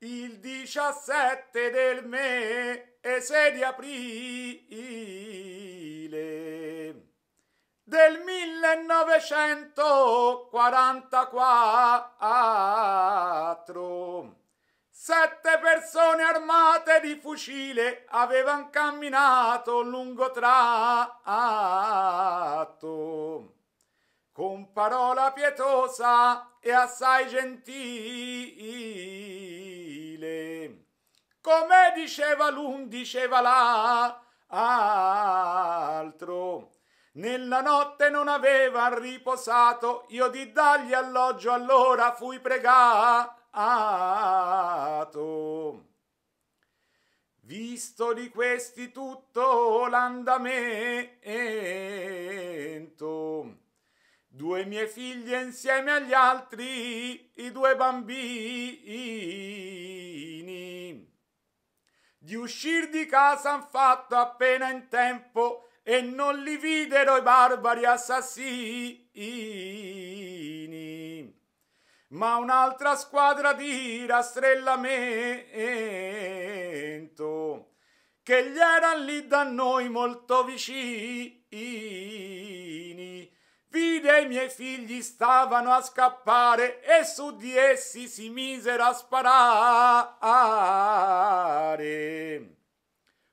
Il 17 del mese di aprile del 1944 sette persone armate di fucile avevano camminato lungo tratto con parola pietosa e assai gentile come diceva l'un, diceva l'altro. Nella notte non aveva riposato, io di dargli alloggio allora fui pregato. Visto di questi tutto l'andamento, due mie figlie insieme agli altri, i due bambini di uscir di casa han fatto appena in tempo e non li videro i barbari assassini. Ma un'altra squadra di rastrellamento che gli era lì da noi molto vicini Vide i miei figli stavano a scappare e su di essi si misero a sparare.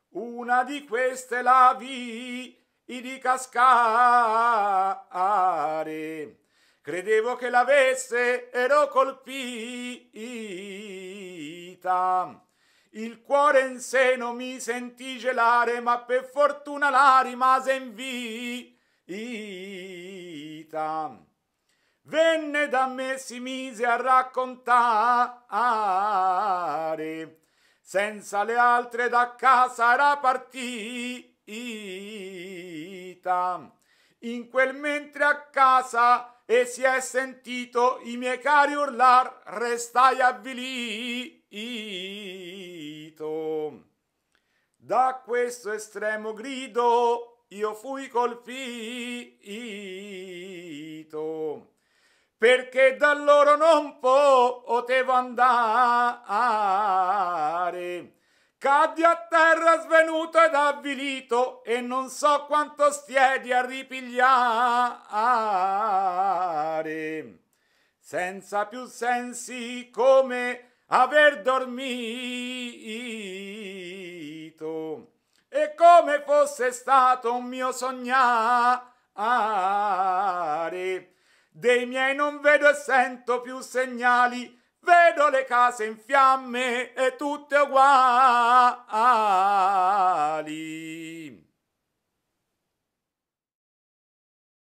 Una di queste la vidi di cascare. Credevo che l'avesse, ero colpita. Il cuore in seno mi sentì gelare, ma per fortuna la rimase in vita ita. Venne da me, si mise a raccontare, senza le altre da casa era partita. In quel mentre a casa e si è sentito i miei cari urlar, restai avvilito. Da questo estremo grido io fui colpito perché da loro non potevo andare. Caddi a terra svenuto ed avvilito e non so quanto stiedi a ripigliare. Senza più sensi come aver dormito e come fosse stato un mio sognare. Dei miei non vedo e sento più segnali, vedo le case in fiamme e tutte uguali.